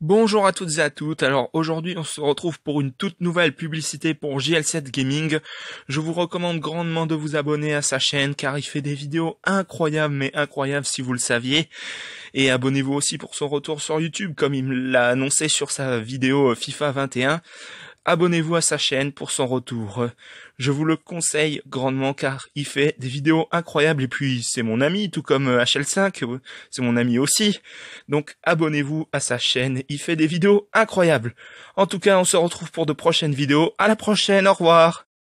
Bonjour à toutes et à toutes, alors aujourd'hui on se retrouve pour une toute nouvelle publicité pour JL7 Gaming. Je vous recommande grandement de vous abonner à sa chaîne car il fait des vidéos incroyables mais incroyables si vous le saviez. Et abonnez-vous aussi pour son retour sur YouTube comme il me l'a annoncé sur sa vidéo euh, FIFA 21 abonnez-vous à sa chaîne pour son retour. Je vous le conseille grandement car il fait des vidéos incroyables et puis c'est mon ami, tout comme HL5, euh, euh, c'est mon ami aussi. Donc abonnez-vous à sa chaîne, il fait des vidéos incroyables. En tout cas, on se retrouve pour de prochaines vidéos. À la prochaine, au revoir.